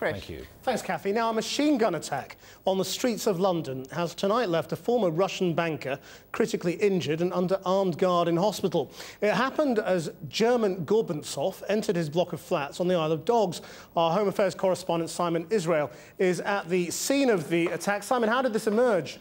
Chris. Thank you. Thanks, Kathy. Now, a machine gun attack on the streets of London has tonight left a former Russian banker critically injured and under armed guard in hospital. It happened as German Gorbantsov entered his block of flats on the Isle of Dogs. Our Home Affairs correspondent Simon Israel is at the scene of the attack. Simon, how did this emerge?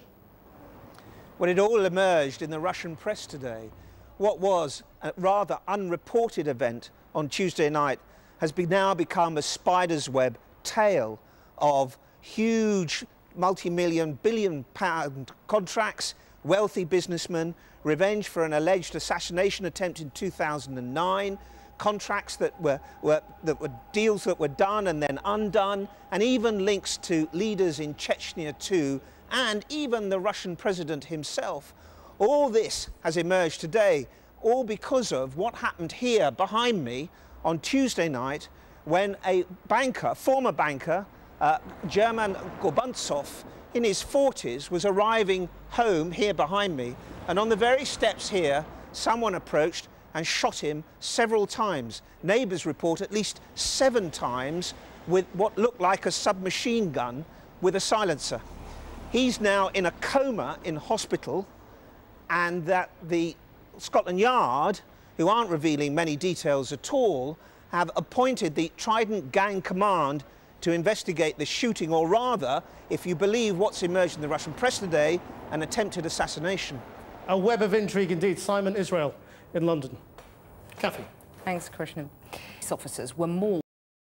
Well, it all emerged in the Russian press today. What was a rather unreported event on Tuesday night has be now become a spider's web tail of huge multi-million, billion-pound contracts, wealthy businessmen, revenge for an alleged assassination attempt in 2009, contracts that were, were, that were deals that were done and then undone, and even links to leaders in Chechnya too, and even the Russian president himself. All this has emerged today, all because of what happened here behind me on Tuesday night when a banker, former banker, uh, German Gorbuntsoff, in his 40s, was arriving home here behind me. And on the very steps here, someone approached and shot him several times. Neighbours report at least seven times with what looked like a submachine gun with a silencer. He's now in a coma in hospital, and that the Scotland Yard, who aren't revealing many details at all, have appointed the Trident Gang Command to investigate the shooting, or rather, if you believe what's emerged in the Russian press today, an attempted assassination. A web of intrigue indeed. Simon Israel in London. Kathy. Thanks, Krishnan. Police officers were more.